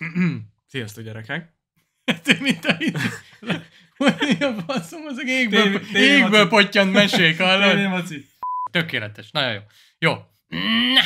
Sziasztok, gyerekek! Hát, mint a a faszom, az égből, égből pottyant mesék, hallod? Tökéletes, nagyon jó. Jó.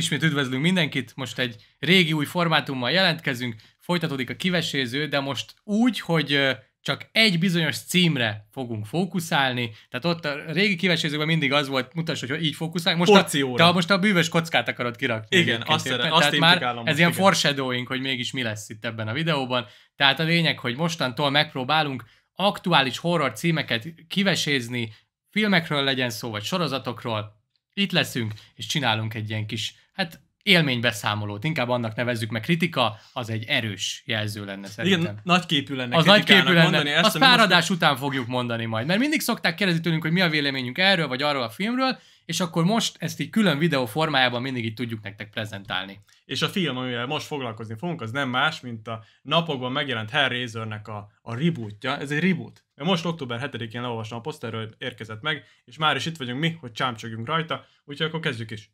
Ismét üdvözlünk mindenkit, most egy régi új formátummal jelentkezünk, folytatódik a kiveséző, de most úgy, hogy csak egy bizonyos címre fogunk fókuszálni, tehát ott a régi kivesézőkben mindig az volt, mutass, hogy így fókuszálunk, most Porcióra. a, te most a bűvös kockát akarod kirakni. Igen, azt, szere, azt tehát már ez ilyen igen. foreshadowing, hogy mégis mi lesz itt ebben a videóban, tehát a lényeg, hogy mostantól megpróbálunk aktuális horror címeket kivesézni, filmekről legyen szó, vagy sorozatokról, itt leszünk, és csinálunk egy ilyen kis, hát élménybeszámolót, inkább annak nevezzük, mert kritika az egy erős jelző lenne szerintem. Igen, nagyképű lenne az nagyképű lenne. mondani. Ezt, Az páradás most... után fogjuk mondani majd, mert mindig szokták kérdezni tőlünk, hogy mi a véleményünk erről vagy arról a filmről, és akkor most ezt így külön videó formájában mindig így tudjuk nektek prezentálni. És a film, amivel most foglalkozni fogunk, az nem más, mint a napokban megjelent nek a, a rebootja. Ez egy reboot. Most október 7-én leolvastam a poszterről, érkezett meg, és már is itt vagyunk mi, hogy csámcsögjünk rajta, úgyhogy akkor kezdjük is.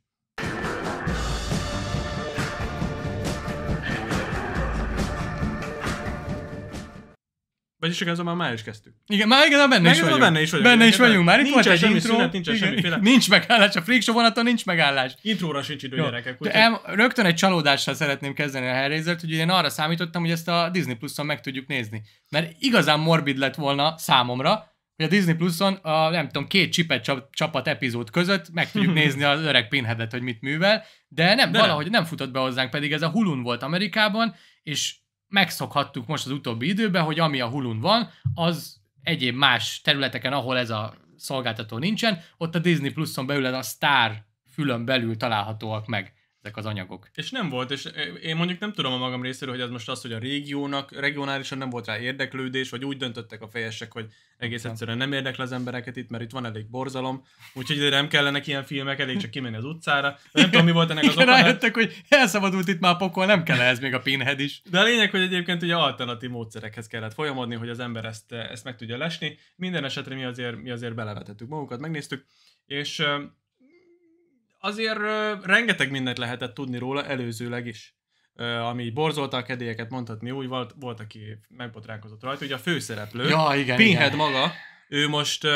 Vagyis igazán már már is kezdtük. Igen, már igazán benne, is, vagyunk. benne is vagyunk. Benne is vagyunk már. Itt nincs egy intro. nincs igen, Nincs megállás, a freak show nincs megállás. Intróra sincs idő, gyerekek. rögtön egy csalódással szeretném kezdeni a Hellraiser-t, hogy én arra számítottam, hogy ezt a Disney Plus-on meg tudjuk nézni. Mert igazán morbid lett volna számomra, hogy a Disney Plus-on a, nem tudom, két csipet csapat epizód között meg tudjuk nézni az öreg pinheadet, hogy mit művel, de nem, de valahogy nem. nem futott be hozzánk, pedig ez a Hulun volt Amerikában, és megszokhattuk most az utóbbi időben, hogy ami a hulun van, az egyéb más területeken, ahol ez a szolgáltató nincsen, ott a Disney Plus-on belül ez a Star fülön belül találhatóak meg ezek az anyagok. És nem volt, és én mondjuk nem tudom a magam részéről, hogy ez most az, hogy a régiónak, regionálisan nem volt rá érdeklődés, vagy úgy döntöttek a fejesek, hogy egész nem. egyszerűen nem érdekel az embereket itt, mert itt van elég borzalom, úgyhogy ide nem kellene ilyen filmek, elég csak kimenni az utcára. Nem tudom, mi volt ennek az oka. Rájöttek, hogy elszabadult itt már pokol, nem kell ez még a pinhead is. De a lényeg, hogy egyébként ugye alternatív módszerekhez kellett folyamodni, hogy az ember ezt, ezt meg tudja lesni. Minden esetre mi azért, mi azért belevetettük magunkat, megnéztük, és azért rengeteg mindent lehetett tudni róla előzőleg is ami borzolta a kedélyeket, mondhatni úgy, volt, volt aki megbotránkozott rajta, ugye a főszereplő, ja, igen, Pinhead igen. maga, ő most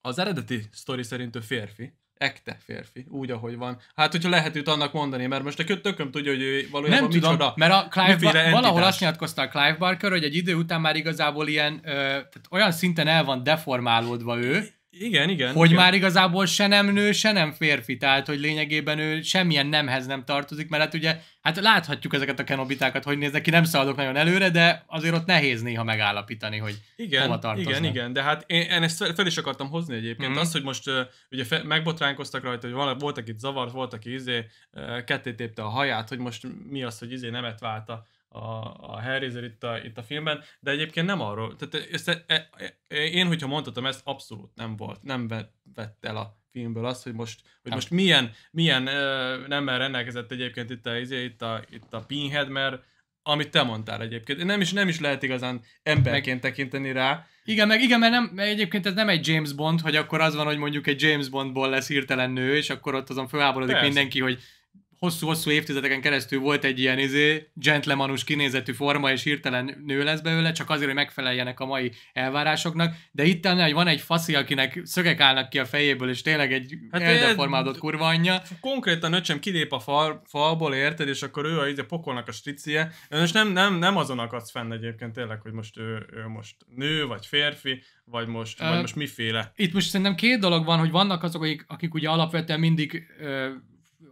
az eredeti sztori szerint ő férfi, ekte férfi, úgy, ahogy van. Hát, hogyha lehet őt annak mondani, mert most a tököm tudja, hogy ő valójában Nem micsoda, mert a Clive Bar- entitás. valahol azt nyilatkozta a Clive Barker, hogy egy idő után már igazából ilyen, ö, tehát olyan szinten el van deformálódva ő, igen, igen. Hogy igen. már igazából se nem nő, se nem férfi, tehát hogy lényegében ő semmilyen nemhez nem tartozik, mert hát ugye, hát láthatjuk ezeket a kenobitákat, hogy néznek ki, nem szaladok nagyon előre, de azért ott nehéz néha megállapítani, hogy igen, hova tartoznak. Igen, igen, de hát én, én ezt fel, is akartam hozni egyébként, mm-hmm. az, hogy most ugye fe, megbotránkoztak rajta, hogy vala, voltak itt zavart, voltak aki izé ketté tépte a haját, hogy most mi az, hogy izé nemet válta a, a Hellraiser itt a, itt a filmben, de egyébként nem arról, tehát össze, e, e, e én, hogyha mondhatom ezt, abszolút nem volt, nem vett, vett el a filmből azt, hogy most, hogy most milyen, milyen ö, nemmel rendelkezett egyébként itt a, izé, itt a, itt a Pinhead, mert amit te mondtál egyébként. Nem is, nem is lehet igazán emberként tekinteni rá. Igen, meg igen, mert, nem, mert egyébként ez nem egy James Bond, hogy akkor az van, hogy mondjuk egy James Bondból lesz hirtelen nő, és akkor ott azon fölháborodik mindenki, hogy hosszú-hosszú évtizedeken keresztül volt egy ilyen izé, gentlemanus kinézetű forma, és hirtelen nő lesz belőle, csak azért, hogy megfeleljenek a mai elvárásoknak, de itt annál, hogy van egy faszi, akinek szögek állnak ki a fejéből, és tényleg egy hát eldeformálódott kurva anyja. Konkrétan öcsém kilép a fal, falból, érted, és akkor ő a, a izé, pokolnak a stricie, és nem, nem, nem azon akadsz fenn egyébként tényleg, hogy most ő, ő most nő, vagy férfi, vagy most, vagy most miféle? Itt most szerintem két dolog van, hogy vannak azok, akik, akik ugye alapvetően mindig ö,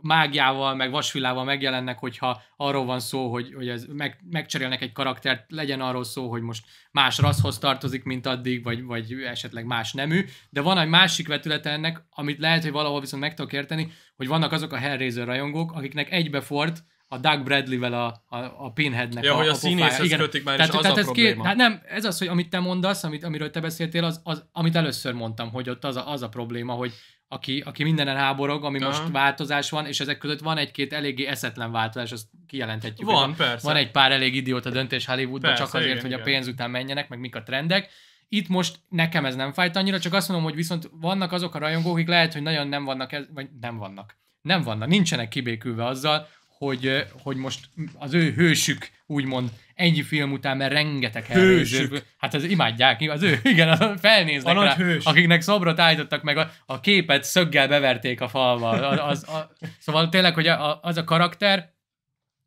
mágiával, meg vasvilával megjelennek, hogyha arról van szó, hogy, hogy ez meg, megcserélnek egy karaktert, legyen arról szó, hogy most más rasszhoz tartozik, mint addig, vagy, vagy esetleg más nemű, de van egy másik vetülete ennek, amit lehet, hogy valahol viszont meg tudok érteni, hogy vannak azok a Hellraiser rajongók, akiknek egybefort a Doug Bradley-vel a, a, a Pinheadnek ja, a, hogy a, a színészhez Igen. kötik már, tehát, az tehát a ez probléma. Két, hát nem, ez az, hogy amit te mondasz, amit, amiről te beszéltél, az, az amit először mondtam, hogy ott az a, az a probléma, hogy, aki, aki mindenen háborog, ami Aha. most változás van, és ezek között van egy-két eléggé eszetlen változás, azt kijelenthetjük. Van, van, persze. Van egy pár elég idióta döntés Hollywoodban, persze, csak azért, igen, hogy igen. a pénz után menjenek, meg mik a trendek. Itt most nekem ez nem fájt annyira, csak azt mondom, hogy viszont vannak azok a rajongók, akik lehet, hogy nagyon nem vannak, ez, vagy nem vannak. Nem vannak, nincsenek kibékülve azzal, hogy, hogy most az ő hősük, úgymond, ennyi film után, mert rengeteg hősük. Hát ez imádják, az ő, igen, az felnéznek a rá, hős. akiknek szobrot állítottak meg, a, a képet szöggel beverték a falba. Az, a, szóval tényleg, hogy a, az a karakter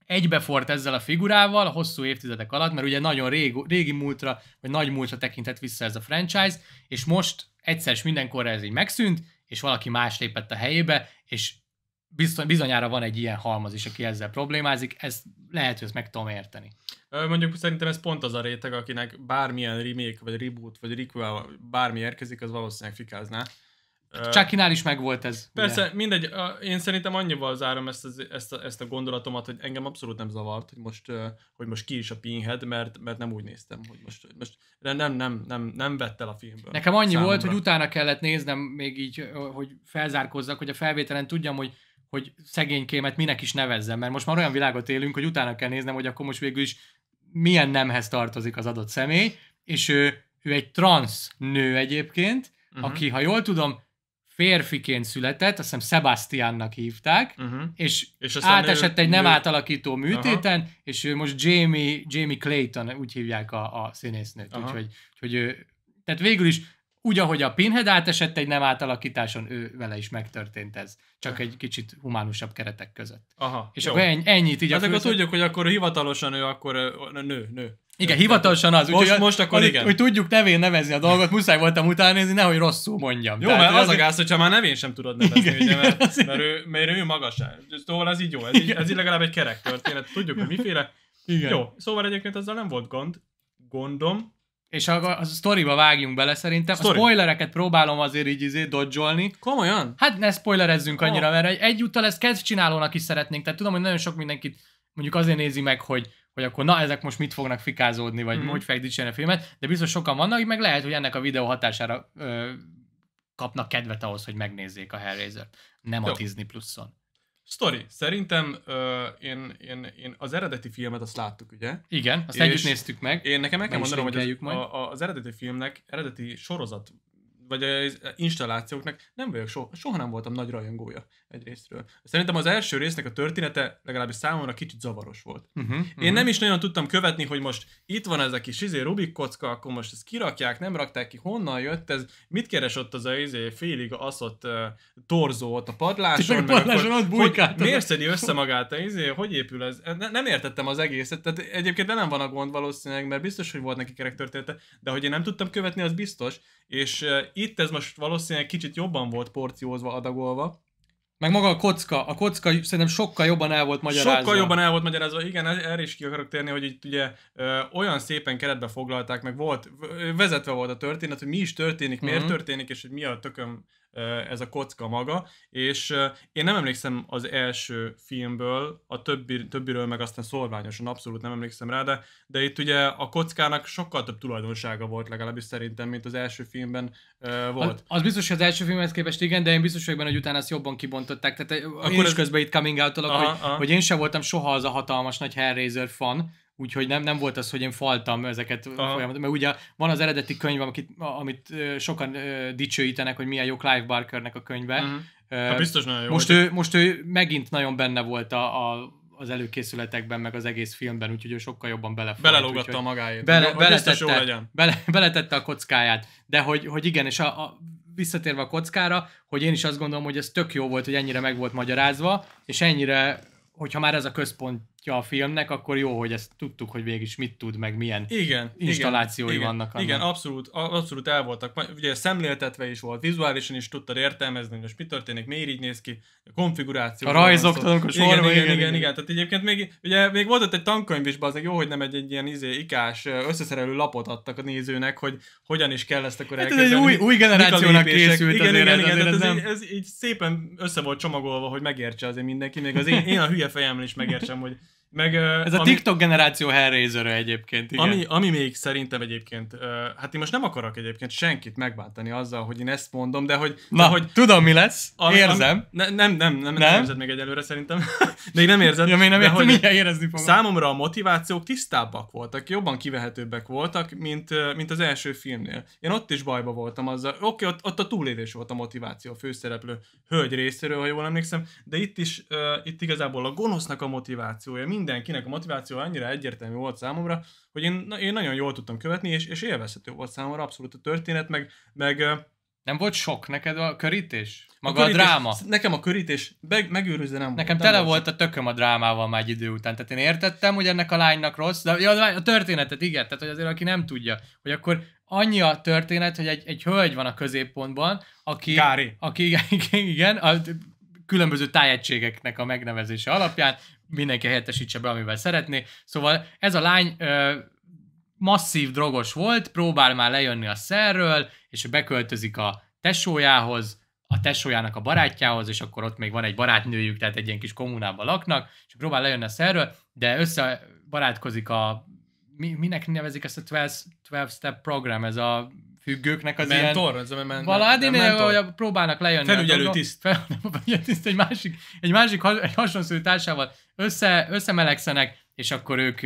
egybefort ezzel a figurával a hosszú évtizedek alatt, mert ugye nagyon régi, régi múltra, vagy nagy múltra tekintett vissza ez a franchise, és most egyszer és mindenkorra ez így megszűnt, és valaki más lépett a helyébe, és bizony, bizonyára van egy ilyen halmaz is, aki ezzel problémázik, ezt lehet, hogy ezt meg tudom érteni. Mondjuk szerintem ez pont az a réteg, akinek bármilyen remake, vagy reboot, vagy requel, bármi érkezik, az valószínűleg fikázná. Hát Csákinál is megvolt ez. Persze, ugye? mindegy, én szerintem annyival zárom ezt, az, ezt, a, ezt a gondolatomat, hogy engem abszolút nem zavart, hogy most, hogy most ki is a Pinhead, mert, mert nem úgy néztem, hogy most, most nem, nem, nem, nem vett el a filmből. Nekem annyi számomra. volt, hogy utána kellett néznem még így, hogy felzárkozzak, hogy a felvételen tudjam, hogy hogy szegénykémet minek is nevezzem, mert most már olyan világot élünk, hogy utána kell néznem, hogy akkor most végül is milyen nemhez tartozik az adott személy, és ő, ő egy trans nő egyébként, uh-huh. aki, ha jól tudom, férfiként született, azt hiszem Sebastiannak hívták, uh-huh. és, és átesett ő, egy nem nő... átalakító műtéten, uh-huh. és ő most Jamie, Jamie Clayton, úgy hívják a, a színésznőt, Aha. úgyhogy, úgyhogy ő, tehát végül is úgy, ahogy a Pinhead átesett egy nem átalakításon, ő vele is megtörtént ez. Csak egy kicsit humánusabb keretek között. Aha, És jó. akkor ennyi. ennyit így Ezek a főző... tudjuk, hogy akkor hivatalosan ő akkor nő, nő. Igen, hivatalosan az. Most, úgy, most akkor hogy, igen. Hogy tudjuk nevén nevezni a dolgot, muszáj voltam utána nézni, nehogy rosszul mondjam. Jó, Tehát, mert az a gáz, hogyha már nevén sem tudod nevezni, igen, ugye, mert, mert, ő, mert ő magas. Szóval ez így jó, ez, így, ez így legalább egy kerek történet. Tudjuk, hogy miféle. Igen. Jó, szóval egyébként ezzel nem volt gond, gondom és a, a sztoriba vágjunk bele szerintem. Story. A spoilereket próbálom azért így izé dodzsolni. Komolyan? Hát ne spoilerezzünk oh. annyira, mert egyúttal ezt csinálónak is szeretnénk. Tehát tudom, hogy nagyon sok mindenkit mondjuk azért nézi meg, hogy, hogy akkor na ezek most mit fognak fikázódni, vagy mm. hogy fogják a filmet, de biztos sokan vannak, meg lehet, hogy ennek a videó hatására ö, kapnak kedvet ahhoz, hogy megnézzék a hellraiser Nem Jó. a Disney Plus-on. Story. Szerintem uh, én, én, én, az eredeti filmet azt láttuk, ugye? Igen, azt és együtt néztük meg. Én nekem meg kell mondanom, hogy az, majd. A, az eredeti filmnek eredeti sorozat vagy az installációknak nem vagyok soha, soha nem voltam nagy rajongója egy részről. Szerintem az első résznek a története legalábbis számomra kicsit zavaros volt. Uh-huh, Én uh-huh. nem is nagyon tudtam követni, hogy most itt van ez a kis izé Rubik kocka, akkor most ezt kirakják, nem rakták ki, honnan jött ez, mit keres ott az a izé félig aszott uh, torzó ott a padláson, a padláson akkor, ott bujkált. Miért szedi össze magát, a izé, hogy épül ez? Ne, nem értettem az egészet, tehát egyébként nem van a gond valószínűleg, mert biztos, hogy volt neki kerek története, de hogy én nem tudtam követni, az biztos, és itt ez most valószínűleg kicsit jobban volt porciózva, adagolva, meg maga a kocka, a kocka szerintem sokkal jobban el volt magyarázva. Sokkal jobban el volt magyarázva, igen, erre is ki akarok térni, hogy itt ugye ö, olyan szépen keretbe foglalták, meg volt, vezetve volt a történet, hogy mi is történik, miért uh-huh. történik, és hogy mi a tököm ez a kocka maga, és én nem emlékszem az első filmből, a többi, többiről meg aztán szorványosan abszolút nem emlékszem rá, de, de itt ugye a kockának sokkal több tulajdonsága volt legalábbis szerintem, mint az első filmben volt. Az, az biztos, hogy az első filmhez képest igen, de én biztos vagyok benne, hogy utána ezt jobban kibontották, tehát akkor is ez... közben itt coming out hogy, hogy én sem voltam soha az a hatalmas nagy Hellraiser fan, úgyhogy nem, nem volt az, hogy én faltam ezeket folyamatosan, mert ugye van az eredeti könyv, amit, amit sokan dicsőítenek, hogy milyen jó Clive Barkernek a könyve. Uh-huh. Uh, biztos nagyon jó. Most ő, most ő megint nagyon benne volt a, a az előkészületekben, meg az egész filmben, úgyhogy ő sokkal jobban belefogott. Belelógatta magáért. Bele, a beletette, jó legyen. Bele, beletette a kockáját. De hogy, hogy igen, és a, a, visszatérve a kockára, hogy én is azt gondolom, hogy ez tök jó volt, hogy ennyire meg volt magyarázva, és ennyire, hogyha már ez a központ a filmnek, akkor jó, hogy ezt tudtuk, hogy végig is mit tud, meg milyen igen, installációi igen, vannak. Igen, annak. igen, abszolút, abszolút el voltak. Ugye szemléltetve is volt, vizuálisan is tudtad értelmezni, hogy most mi történik, miért így néz ki, a konfiguráció. A rajzok, amikor sorba. Igen, igen, igen, igen, igen, igen. Tehát egyébként még, ugye, még volt ott egy tankönyv is, az jó, hogy nem egy, egy ilyen izé, ikás összeszerelő lapot adtak a nézőnek, hogy hogyan is kell ezt akkor Hát ez egy új, új generációnak készült igen, azért, igen, igen, ez, nem... ez, így szépen össze volt csomagolva, hogy megértse azért mindenki, még az én, én a hülye fejemmel is megértsem, hogy meg, Ez a ami, TikTok generáció hellraiser egyébként, igen. Ami, ami még szerintem egyébként, hát én most nem akarok egyébként senkit megbántani azzal, hogy én ezt mondom, de hogy... Na, de hogy tudom mi lesz, ami, érzem. Ami, ne, nem, nem, nem, nem, nem érzed még egyelőre szerintem. Még nem érzed. Ja, még nem értem, mindjárt érezni fogom. Számomra a motivációk tisztábbak voltak, jobban kivehetőbbek voltak, mint, mint az első filmnél. Én ott is bajba voltam azzal. Oké, okay, ott, ott a túlélés volt a motiváció a főszereplő hölgy részéről, ha jól emlékszem, de itt is, uh, itt igazából a gonosznak a motivációja, mindenkinek a motiváció annyira egyértelmű volt számomra, hogy én, én nagyon jól tudtam követni, és, és élvezhető volt számomra abszolút a történet, meg, meg nem volt sok neked a körítés? Maga a, körítés, a dráma? Nekem a körítés meg, megőröző nem Nekem tele volt a tököm a drámával már egy idő után. Tehát én értettem, hogy ennek a lánynak rossz, de ja, a történetet igen, tehát hogy azért aki nem tudja, hogy akkor annyi a történet, hogy egy, egy hölgy van a középpontban, aki... Kári. Aki, igen, a különböző tájegységeknek a megnevezése alapján mindenki helyettesítse be, amivel szeretné. Szóval ez a lány ö, masszív drogos volt, próbál már lejönni a szerről, és beköltözik a tesójához, a tesójának a barátjához, és akkor ott még van egy barátnőjük, tehát egy ilyen kis kommunában laknak, és próbál lejönni a szerről, de összebarátkozik a mi, minek nevezik ezt a 12, 12 step program, ez a függőknek az mentor, ilyen... Az, a men- Valádi, mentor. próbálnak lejönni. Hát felügyelő tiszt. felügyelő tiszt. egy másik, egy másik egy hasonló társával össze, összemelegszenek, és akkor ők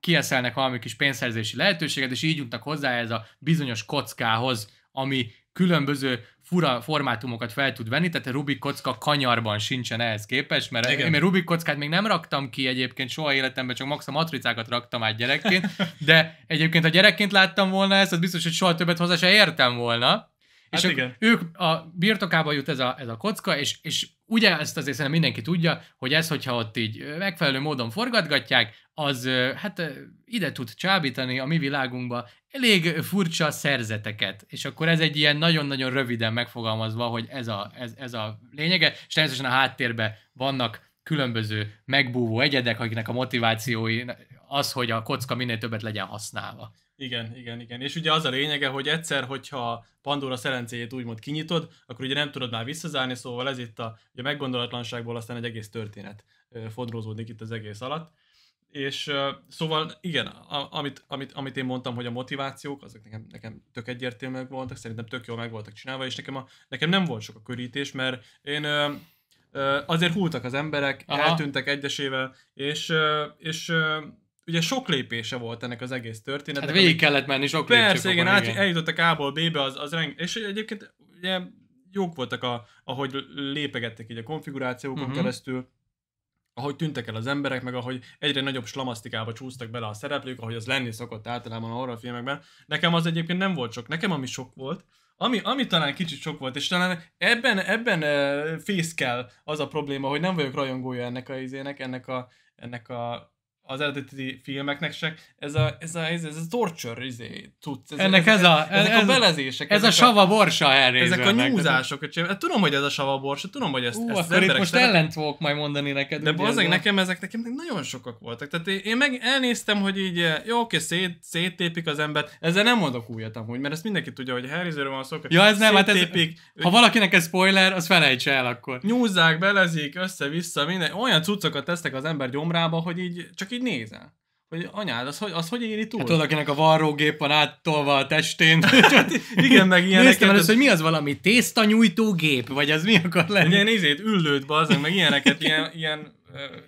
kieszelnek valami kis pénzszerzési lehetőséget, és így jutnak hozzá ez a bizonyos kockához, ami különböző fura formátumokat fel tud venni, tehát a Rubik kocka kanyarban sincsen ehhez képest, mert Igen. én a Rubik kockát még nem raktam ki egyébként soha életemben, csak max a matricákat raktam át gyerekként, de egyébként ha gyerekként láttam volna ezt, az biztos, hogy soha többet hozzá se értem volna, Hát és igen. Ők, ők a birtokába jut ez a, ez a kocka, és, és ugye ezt azért szerintem mindenki tudja, hogy ez, hogyha ott így megfelelő módon forgatgatják, az hát ide tud csábítani a mi világunkba elég furcsa szerzeteket. És akkor ez egy ilyen nagyon-nagyon röviden megfogalmazva, hogy ez a, ez, ez a lényege, és természetesen a háttérben vannak különböző megbúvó egyedek, akiknek a motivációi az, hogy a kocka minél többet legyen használva. Igen, igen, igen. És ugye az a lényege, hogy egyszer, hogyha Pandora szerencéjét úgymond kinyitod, akkor ugye nem tudod már visszazárni, szóval ez itt a ugye meggondolatlanságból aztán egy egész történet fodrózódik itt az egész alatt. És szóval igen, amit, amit, amit én mondtam, hogy a motivációk, azok nekem, nekem tök egyértelműek voltak, szerintem tök jól meg voltak csinálva, és nekem, a, nekem nem volt sok a körítés, mert én azért húltak az emberek, Aha. eltűntek egyesével, és, és ugye sok lépése volt ennek az egész történetnek. Hát végig kellett menni sok Persze, igen, át, igen, eljutottak A-ból B-be, az, az reng... és egyébként ugye, jók voltak, a, ahogy lépegettek így a konfigurációkon uh-huh. keresztül, ahogy tűntek el az emberek, meg ahogy egyre nagyobb slamasztikába csúsztak bele a szereplők, ahogy az lenni szokott általában a horrorfilmekben. Nekem az egyébként nem volt sok. Nekem ami sok volt, ami, ami talán kicsit sok volt, és talán ebben, ebben uh, fészkel az a probléma, hogy nem vagyok rajongója ennek a izének, ennek a, ennek a az eredeti filmeknek se, ez a, ez a, ez, a, ez a torture izé, tudsz. Ez, Ennek ez, ez, a, ez, ezek a belezések. Ez a, a sava borsa Ezek a nyúzások. Tehát... Tudom, hogy ez a sava borsa, tudom, hogy ezt, Ú, ezt akkor itt most terek... ellent fogok majd mondani neked. De bazdmeg nekem ezek nekem nagyon sokak voltak. Tehát én meg elnéztem, hogy így, eh, jó, oké, szét, széttépik az embert. Ezzel nem mondok újat amúgy, mert ezt mindenki tudja, hogy Zero van szó. Ja, ez nem, hát ez, ha valakinek ez spoiler, az felejtse el akkor. Nyúzzák, belezik, össze-vissza, minden, olyan cuccokat tesznek az ember gyomrába, hogy így csak így így nézel. Hogy anyád, az hogy, az hogy éri túl? Hát tudod, akinek a varrógép van áttolva a testén. Hát, hát, igen, meg ilyenek. Néztem először, hogy mi az valami tésztanyújtó gép, vagy ez mi akar lenni? Ugye nézzét, üllőt bazdmeg, meg ilyeneket, ilyen, ilyen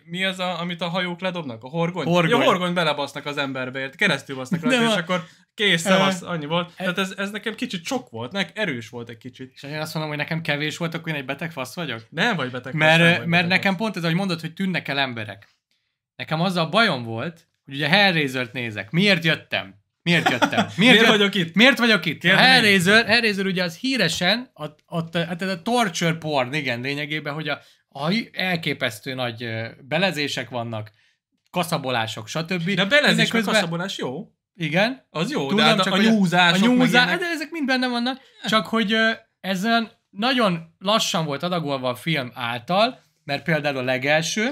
mi az, a, amit a hajók ledobnak? A horgony? horgony. Ja, horgony belebasznak az emberbe, keresztül basznak rajta, és a... akkor kész, szevasz, annyi volt. E- Tehát ez, ez nekem kicsit sok volt, nek erős volt egy kicsit. És én azt mondom, hogy nekem kevés volt, akkor én egy beteg fasz vagyok? Nem vagy beteg fasz, mert, vagy mert beteg nekem fasz. pont ez, hogy mondod, hogy tűnnek el emberek nekem az a bajom volt, hogy ugye hellraiser nézek. Miért jöttem? Miért jöttem? Miért, miért jött... vagyok itt? Miért vagyok itt? Kérdem a Hellraiser, Hellraiser ugye az híresen, a, a, hát ez a torture porn, igen, lényegében, hogy a, a elképesztő nagy belezések vannak, kaszabolások, stb. De a belezés közben... kaszabolás jó. Igen. Az jó, Tudom, de hát csak a, a nyúzások. A nyúzás, hát de ezek mind benne vannak, csak hogy ezen nagyon lassan volt adagolva a film által, mert például a legelső,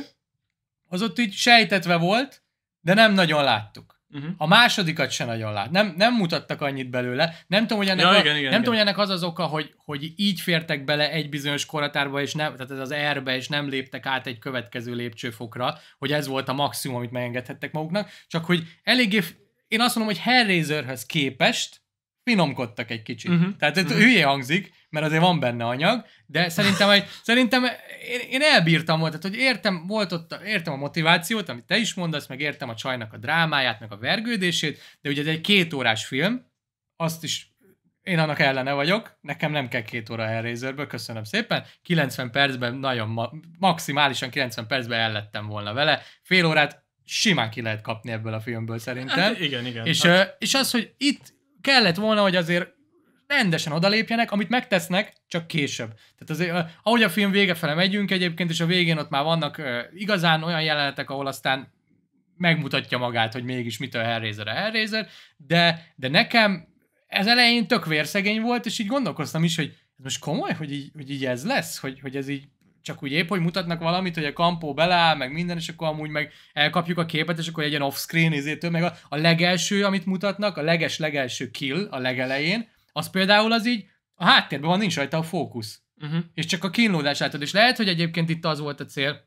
az ott így sejtetve volt, de nem nagyon láttuk. Uh-huh. A másodikat se nagyon lát. Nem, nem mutattak annyit belőle. Nem tudom, hogy ennek, ja, a, igen, igen, nem igen. Tudom, hogy ennek az az oka, hogy, hogy így fértek bele egy bizonyos koratárba, és nem, tehát ez az erbe, és nem léptek át egy következő lépcsőfokra, hogy ez volt a maximum, amit megengedhettek maguknak. Csak hogy eléggé, én azt mondom, hogy Hellraiserhez képest finomkodtak egy kicsit. Uh-huh. Tehát ez uh-huh. hülye hangzik, mert azért van benne anyag, de szerintem, hogy, szerintem én, én elbírtam volt, tehát hogy értem, volt ott, értem a motivációt, amit te is mondasz, meg értem a csajnak a drámáját, meg a vergődését, de ugye ez egy két órás film, azt is én annak ellene vagyok, nekem nem kell két óra Hellraiserből, köszönöm szépen. 90 percben nagyon, ma, maximálisan 90 percben ellettem volna vele. Fél órát simán ki lehet kapni ebből a filmből szerintem. Hát, igen, igen. És, hát. és az, hogy itt kellett volna, hogy azért rendesen odalépjenek, amit megtesznek, csak később. Tehát azért, eh, ahogy a film vége fele megyünk egyébként, és a végén ott már vannak eh, igazán olyan jelenetek, ahol aztán megmutatja magát, hogy mégis mitől Hellraiser a Hellraiser, de, de nekem ez elején tök vérszegény volt, és így gondolkoztam is, hogy ez most komoly, hogy így, hogy így ez lesz, hogy, hogy ez így csak úgy épp, hogy mutatnak valamit, hogy a kampó beleáll, meg minden, és akkor amúgy meg elkapjuk a képet, és akkor egy ilyen off-screen izétől, meg a, a legelső, amit mutatnak, a leges legelső kill a legelején, az például az így a háttérben van, nincs rajta a fókusz. Uh-huh. És csak a kínlódás látod. És lehet, hogy egyébként itt az volt a cél,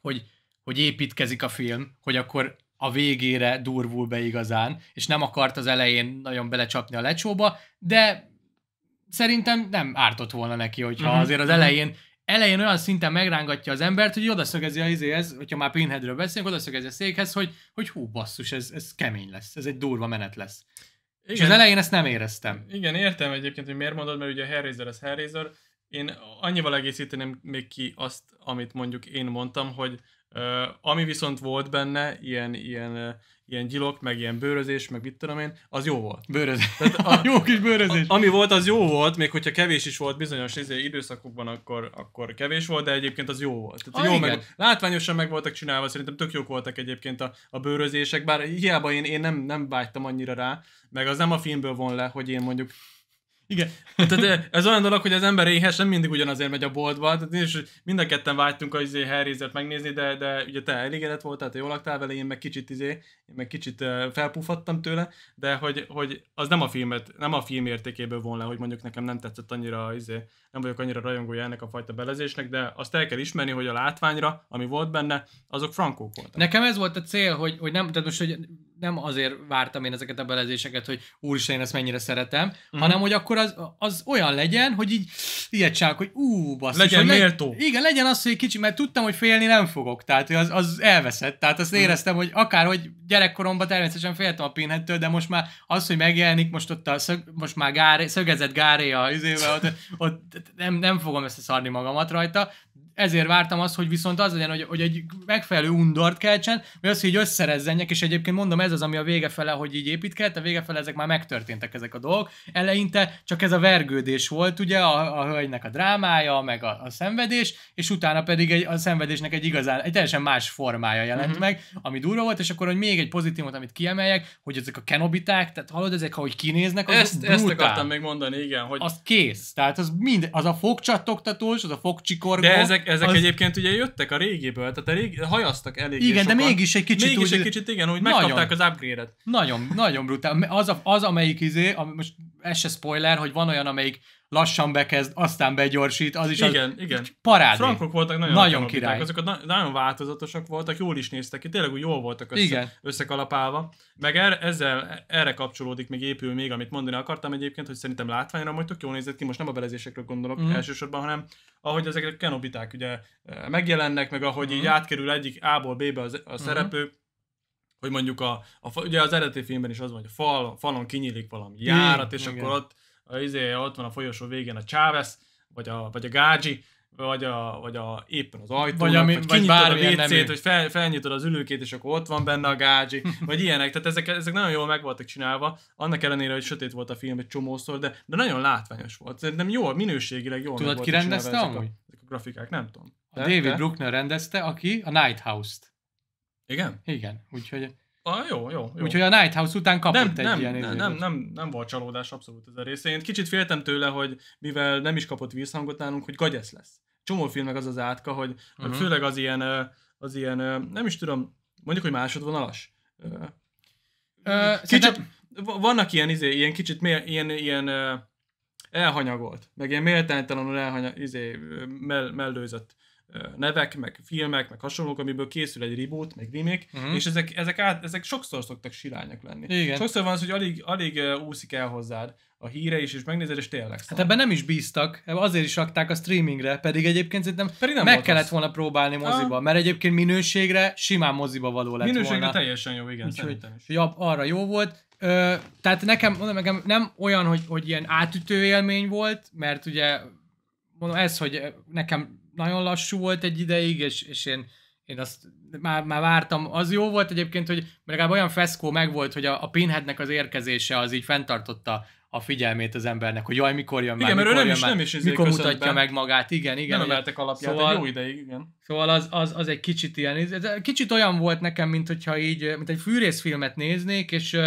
hogy, hogy építkezik a film, hogy akkor a végére durvul be igazán, és nem akart az elején nagyon belecsapni a lecsóba, de szerintem nem ártott volna neki, hogyha uh-huh. azért az mhm. elején elején olyan szinten megrángatja az embert, hogy odaszögezi a izéhez, hogyha már Pinheadről beszélünk, odaszögezi a székhez, hogy, hogy hú, basszus, ez, ez kemény lesz, ez egy durva menet lesz. Igen. És az elején ezt nem éreztem. Igen, értem egyébként, hogy miért mondod, mert ugye a Hellraiser az Hellraiser. Én annyival egészíteném még ki azt, amit mondjuk én mondtam, hogy uh, ami viszont volt benne, ilyen, ilyen, uh, ilyen gyilok, meg ilyen bőrözés, meg mit tudom én, az jó volt. Bőrözés. Tehát a, jó kis bőrözés. A, ami volt, az jó volt, még hogyha kevés is volt bizonyos izé, időszakokban, akkor, akkor kevés volt, de egyébként az jó volt. Tehát a, ah, jó igen. meg, látványosan meg voltak csinálva, szerintem tök jók voltak egyébként a, a bőrözések, bár hiába én, én nem, nem vágytam annyira rá, meg az nem a filmből von le, hogy én mondjuk igen, tehát eh, ez olyan dolog, hogy az ember éhes nem mindig ugyanazért megy a boltba, tehát és mind a ketten vágytunk az izé megnézni, de, de ugye te elégedett voltál, te jól laktál vele, én meg kicsit izé, én meg kicsit eh, felpuffattam tőle, de hogy, hogy az nem a filmet, nem a film értékéből von le, hogy mondjuk nekem nem tetszett annyira izé, nem vagyok annyira rajongója ennek a fajta belezésnek, de azt el kell ismerni, hogy a látványra, ami volt benne, azok frankók voltak. Nekem ez volt a cél, hogy, hogy nem, tehát most, hogy nem azért vártam én ezeket a belezéseket, hogy úristen, én ezt mennyire szeretem, mm. hanem hogy akkor az, az olyan legyen, hogy így ilyet csak, hogy ú, basszus. Legyen hogy méltó. Le, igen, legyen az, hogy kicsi, mert tudtam, hogy félni nem fogok, tehát az, az elveszett, tehát azt mhm. éreztem, hogy akár, hogy gyerekkoromban természetesen féltem a pinhettől, de most már az, hogy megjelenik most ott a szög, most már gáré, szögezett gáré a izével, ott, ott, nem, nem fogom ezt szarni magamat rajta, ezért vártam azt, hogy viszont az legyen, hogy, hogy egy megfelelő undort keltsen, mert az, hogy összerezzenjek, és egyébként mondom, ez az, ami a vége fele, hogy így építkelte, a vége fele ezek már megtörténtek ezek a dolgok. Eleinte csak ez a vergődés volt, ugye, a, a hölgynek a drámája, meg a, a szenvedés, és utána pedig egy, a szenvedésnek egy igazán, egy teljesen más formája jelent uh-huh. meg, ami durva volt, és akkor, hogy még egy pozitívot, amit kiemeljek, hogy ezek a kenobiták, tehát hallod, ezek, ahogy kinéznek, az ezt, brutál. ezt akartam még mondani, igen. Hogy... Az kész, tehát az mind, az a fogcsattogtatós, az a fogcsikorgó. De ezek ezek, ezek az... egyébként ugye jöttek a régiből, tehát a régi, hajaztak elég. Igen, sokan. de mégis egy kicsit mégis úgy, egy kicsit, igen, úgy nagyon, megkapták az upgrade-et. Nagyon, nagyon brutál. Az, a, az amelyik izé, ami, most ez se spoiler, hogy van olyan, amelyik lassan bekezd, aztán begyorsít, az is igen, az, igen. parádi. Frankok voltak nagyon, nagyon király. Azok na- nagyon változatosak voltak, jól is néztek ki, tényleg úgy jól voltak össze, igen. összekalapálva. Meg er, ezzel, erre kapcsolódik, még épül még, amit mondani akartam egyébként, hogy szerintem látványra majd tök jól nézett ki, most nem a belezésekről gondolok mm. elsősorban, hanem ahogy ezek a kenobiták ugye e, megjelennek, meg ahogy mm. így mhm. átkerül egyik A-ból B-be az, a mm. szereplő, hogy mondjuk a, a, ugye az eredeti filmben is az van, hogy a fal, falon kinyílik valami járat, mm, és igen. akkor ott a, izé, ott van a folyosó végén a Chávez, vagy a, vagy a Gágyi, vagy, a, vagy a, éppen az ajtó, vagy, ami, vagy, vagy a wc hogy fel, felnyitod az ülőkét, és akkor ott van benne a gágyi, vagy ilyenek. Tehát ezek, ezek nagyon jól meg voltak csinálva, annak ellenére, hogy sötét volt a film egy csomószor, de, de nagyon látványos volt. Szerintem jó, minőségileg jól Tudod, ki rendezte amúgy? a, ezek a grafikák, nem tudom. A de, David de? Bruckner rendezte, aki a Night House-t. Igen? Igen, úgyhogy Ah, jó, jó, jó. Úgyhogy a Nighthouse után kapott nem, egy nem, ilyen nem, nem, nem, nem volt csalódás abszolút ez a része. Én kicsit féltem tőle, hogy mivel nem is kapott visszhangot nálunk, hogy gagyesz lesz. Csomó filmnek az az átka, hogy uh-huh. főleg az ilyen, az ilyen, nem is tudom, mondjuk, hogy másodvonalas. Uh, kicsit, szerintem... vannak ilyen, izé, ilyen kicsit, mér, ilyen, ilyen elhanyagolt, meg ilyen méltánytalanul elhanyag, izé, mell, mellőzött nevek, meg filmek, meg hasonlók, amiből készül egy reboot, meg remake, uh-huh. és ezek, ezek, át, ezek sokszor szoktak silányak lenni. Igen. Sokszor van az, hogy alig, alig úszik el hozzád a híre is, és megnézed, és tényleg hát szar. Hát ebben nem is bíztak, azért is rakták a streamingre, pedig egyébként szerintem pedig nem meg kellett az. volna próbálni ah. moziba, ha? mert egyébként minőségre simán moziba való lett minőségre volna. teljesen jó, igen, Úgy, szerintem is. Ja, arra jó volt, Ö, tehát nekem, mondom, nekem nem olyan, hogy, hogy ilyen átütő élmény volt, mert ugye mondom, ez, hogy nekem nagyon lassú volt egy ideig, és, és én, én azt már, már vártam. Az jó volt egyébként, hogy legalább olyan feszkó megvolt, hogy a, a Pinheadnek az érkezése az így fenntartotta a figyelmét az embernek, hogy jaj, mikor jön igen, már, mert mikor ő nem is, már, nem is mikor mutatja be. meg magát, igen, igen. Nem emeltek alapját szóval, egy jó ideig, igen. Szóval az, az, az egy kicsit ilyen, ez kicsit olyan volt nekem, mint hogyha így, mint egy fűrészfilmet néznék, és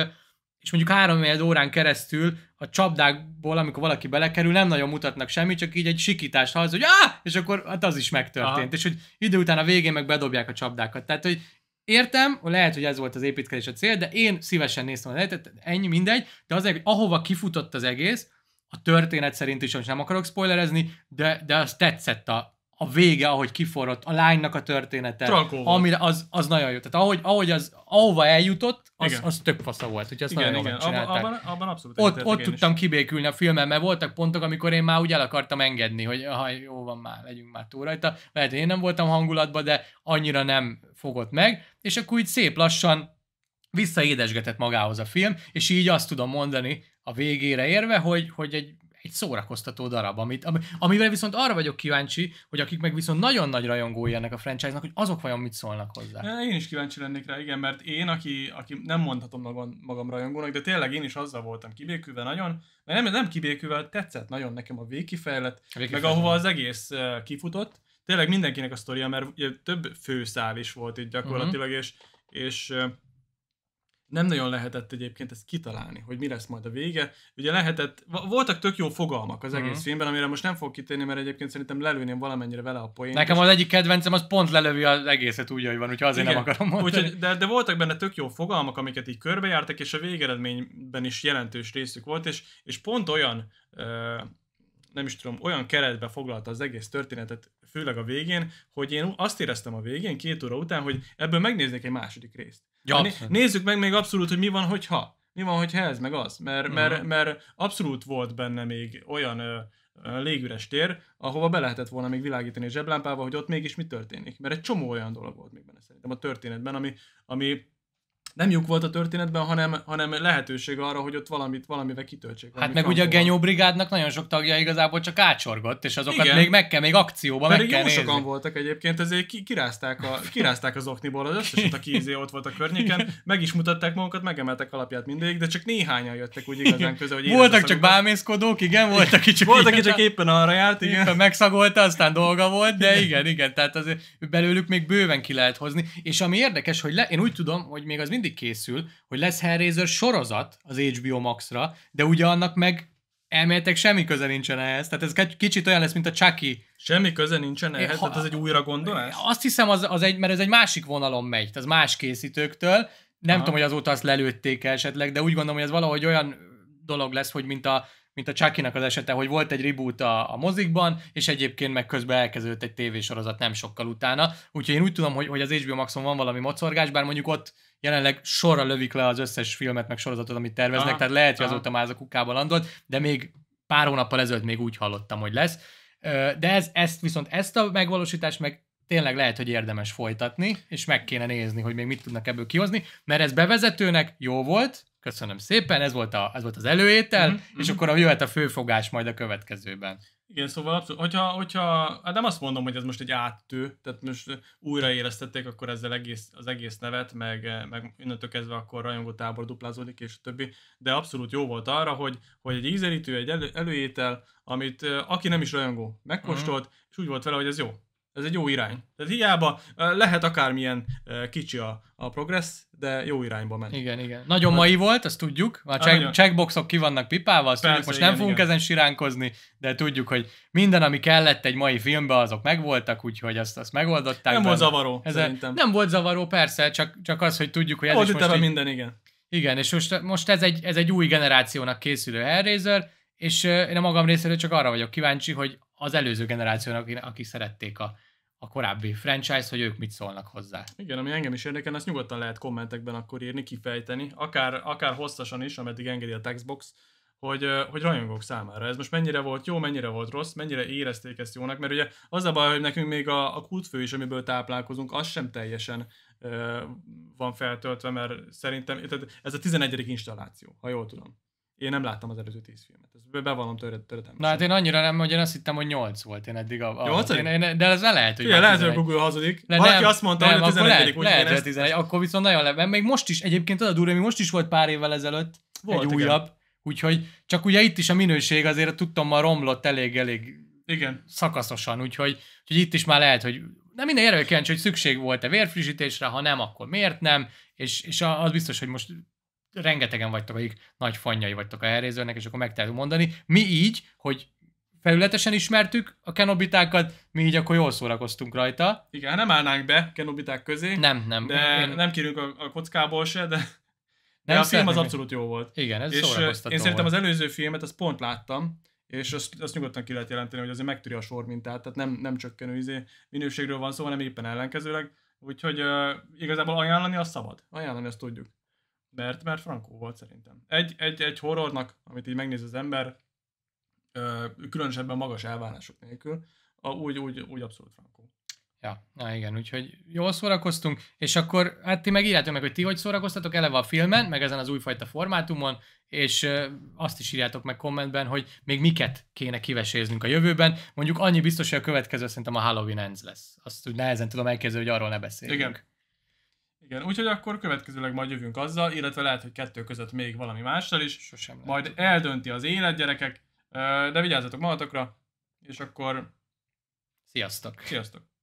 és mondjuk három órán keresztül a csapdákból, amikor valaki belekerül, nem nagyon mutatnak semmit, csak így egy sikítást hallsz, hogy ah! és akkor hát az is megtörtént. Aha. És hogy idő után a végén meg bedobják a csapdákat. Tehát, hogy értem, lehet, hogy ez volt az építkezés a cél, de én szívesen néztem a lehetet, ennyi mindegy, de az hogy ahova kifutott az egész, a történet szerint is, most nem akarok spoilerezni, de, de az tetszett a, a vége, ahogy kiforrott, a lánynak a története, ami az, az nagyon jó. Tehát ahogy, ahogy az, ahova eljutott, az, igen. az tök fasza volt, úgyhogy azt igen, nagyon igen. Abban, abban, abban abszolút Ott, ott tudtam is. kibékülni a filmen, mert voltak pontok, amikor én már úgy el akartam engedni, hogy ha jó van már, legyünk már túl rajta. Lehet, hogy én nem voltam hangulatban, de annyira nem fogott meg, és akkor úgy szép lassan visszaédesgetett magához a film, és így azt tudom mondani a végére érve, hogy, hogy egy egy szórakoztató darab, amit, am, amivel viszont arra vagyok kíváncsi, hogy akik meg viszont nagyon nagy rajongói ennek a franchise-nak, hogy azok vajon mit szólnak hozzá. Én is kíváncsi lennék rá, igen, mert én, aki, aki nem mondhatom magam, magam rajongónak, de tényleg én is azzal voltam kibékülve nagyon, mert nem, nem kibékülve, tetszett nagyon nekem a végkifejlet, végkifejlet. meg ahova az egész eh, kifutott. Tényleg mindenkinek a sztoria, mert több főszál is volt itt gyakorlatilag, uh-huh. és, és eh, nem nagyon lehetett egyébként ezt kitalálni, hogy mi lesz majd a vége. Ugye lehetett, voltak tök jó fogalmak az egész mm. filmben, amire most nem fog kitérni, mert egyébként szerintem lelőném valamennyire vele a poént. Nekem az egyik kedvencem az pont lelövi az egészet úgy, ahogy van, úgyhogy azért Igen. nem akarom mondani. Úgyhogy, de, de voltak benne tök jó fogalmak, amiket így körbejártak, és a végeredményben is jelentős részük volt, és, és pont olyan nem is tudom, olyan keretbe foglalta az egész történetet, főleg a végén, hogy én azt éreztem a végén, két óra után, hogy ebből megnéznék egy második részt. Ja, hát né- nézzük meg még abszolút, hogy mi van, hogyha. Mi van, hogyha ez, meg az. Mert, mert, uh-huh. mert abszolút volt benne még olyan ö, ö, légüres tér, ahova be lehetett volna még világítani a zseblámpával, hogy ott mégis mi történik. Mert egy csomó olyan dolog volt még benne szerintem a történetben, ami, ami nem lyuk volt a történetben, hanem, hanem lehetőség arra, hogy ott valamit, valamivel kitöltsék. Hát meg ugye a Genyó brigádnak nagyon sok tagja igazából csak ácsorgott, és azokat Igen. még meg kell, még akcióban, meg kell jó nézni. sokan voltak egyébként, ezért ki, kirázták, a, kirázták az okniból az összeset, aki izé ott volt a környéken, meg is mutatták magukat, megemeltek alapját mindig, de csak néhányan jöttek úgy igazán közel, hogy Voltak csak bámészkodók, igen, voltak, aki csak, voltak, csak éppen arra járt, igen. Éppen megszagolta, aztán dolga volt, de igen, igen, tehát azért belőlük még bőven ki lehet hozni. És ami érdekes, hogy le, én úgy tudom, hogy még az mindig mindig készül, hogy lesz Hellraiser sorozat az HBO Max-ra, de ugye annak meg elméletek semmi köze nincsen ehhez. Tehát ez kicsit olyan lesz, mint a Chucky. Semmi köze nincsen ehhez? Ha, tehát ez egy újra gondolás? Azt hiszem, az, az egy, mert ez egy másik vonalon megy, az más készítőktől. Nem Aha. tudom, hogy azóta azt lelőtték esetleg, de úgy gondolom, hogy ez valahogy olyan dolog lesz, hogy mint a mint a chucky az esete, hogy volt egy reboot a, a mozikban, és egyébként meg közben elkezdődött egy tévésorozat nem sokkal utána. Úgyhogy én úgy tudom, hogy, hogy az HBO Maxon van valami mocorgás, bár mondjuk ott jelenleg sorra lövik le az összes filmet, meg sorozatot, amit terveznek, aha, tehát lehet, hogy azóta már ez a kukába landolt, de még pár hónappal ezelőtt még úgy hallottam, hogy lesz. De ez, ezt viszont ezt a megvalósítást meg tényleg lehet, hogy érdemes folytatni, és meg kéne nézni, hogy még mit tudnak ebből kihozni, mert ez bevezetőnek jó volt, Köszönöm szépen, ez volt, a, ez volt az előétel, mm-hmm. és mhm. akkor jöhet a főfogás majd a következőben. Igen, szóval abszolút, hogyha, hogyha hát nem azt mondom, hogy ez most egy áttő, tehát most újraélesztették akkor ezzel egész, az egész nevet, meg, meg innentől kezdve akkor rajongó tábor duplázódik, és a többi, de abszolút jó volt arra, hogy, hogy egy ízelítő, egy elő, előétel, amit aki nem is rajongó megkóstolt, mm -hmm. és úgy volt vele, hogy ez jó. Ez egy jó irány. Tehát hiába lehet akármilyen kicsi a, a progress, de jó irányba ment. Igen, igen. Nagyon hát- mai volt, azt tudjuk. A hát check, checkboxok ki vannak pipálva, azt Persze, tudjuk, most igen, nem fogunk igen. ezen siránkozni, de tudjuk, hogy minden, ami kellett egy mai filmbe, azok megvoltak, úgyhogy azt, azt megoldották. Nem volt zavaró, ez szerintem. Nem volt zavaró, persze, csak, csak az, hogy tudjuk, hogy ez volt is most... Így, minden, igen. Igen, és most, most ez, egy, ez egy új generációnak készülő Hellraiser, és én a magam részéről csak arra vagyok kíváncsi, hogy az előző generációnak, akik szerették a, a korábbi franchise, hogy ők mit szólnak hozzá. Igen, ami engem is érdekel, azt nyugodtan lehet kommentekben akkor írni, kifejteni, akár, akár hosszasan is, ameddig engedi a textbox, hogy, hogy rajongók számára. Ez most mennyire volt jó, mennyire volt rossz, mennyire érezték ezt jónak, mert ugye az a baj, hogy nekünk még a, a kultfő is, amiből táplálkozunk, az sem teljesen ö, van feltöltve, mert szerintem tehát ez a 11. installáció, ha jól tudom. Én nem láttam az előző tíz filmet. Ez bevallom töredem. Na hát én annyira nem, hogy én azt hittem, hogy nyolc volt én eddig. A, a, 8 én, én, de ez lehet, hogy. Igen, lehet, hogy Google hazudik. Le, Valaki nem, azt mondta, nem, hogy a 11 lehet, úgy, lehet, ezt... 11, akkor viszont nagyon le. Még most is, egyébként az a durva, most is volt pár évvel ezelőtt. Volt, egy igen. Úgyhogy csak ugye itt is a minőség azért tudtam már romlott elég-elég igen. szakaszosan, úgyhogy, úgyhogy itt is már lehet, hogy nem minden erőkencs, hogy szükség volt-e vérfrissítésre, ha nem, akkor miért nem, és, és az biztos, hogy most rengetegen vagytok, akik nagy fanjai vagytok a Hellraisernek, és akkor meg tudjuk mondani. Mi így, hogy felületesen ismertük a kenobitákat, mi így akkor jól szórakoztunk rajta. Igen, hát nem állnánk be kenobiták közé. Nem, nem. De én... nem kérünk a, a kockából se, de, de nem a film az abszolút jó volt. Igen, ez és szórakoztató Én szerintem volt. az előző filmet, azt pont láttam, és azt, azt nyugodtan ki lehet jelenteni, hogy azért megtöri a sor mintát, tehát nem, nem csökkenő izé, minőségről van szó, hanem éppen ellenkezőleg. Úgyhogy uh, igazából ajánlani azt szabad. Ajánlani azt tudjuk mert, mert frankó volt szerintem. Egy, egy, egy horrornak, amit így megnéz az ember, különösebben magas elvárások nélkül, a, úgy, úgy, úgy abszolút frankó. Ja, na igen, úgyhogy jól szórakoztunk, és akkor hát ti meg írjátok meg, hogy ti hogy szórakoztatok eleve a filmen, meg ezen az újfajta formátumon, és azt is írjátok meg kommentben, hogy még miket kéne kiveséznünk a jövőben. Mondjuk annyi biztos, hogy a következő szerintem a Halloween Ends lesz. Azt úgy nehezen tudom elképzelni, hogy arról ne beszéljünk. Igen. Igen, úgyhogy akkor következőleg majd jövünk azzal, illetve lehet, hogy kettő között még valami mással is. Sosem lehet. Majd eldönti az élet, gyerekek, de vigyázzatok magatokra, és akkor... Sziasztok! Sziasztok!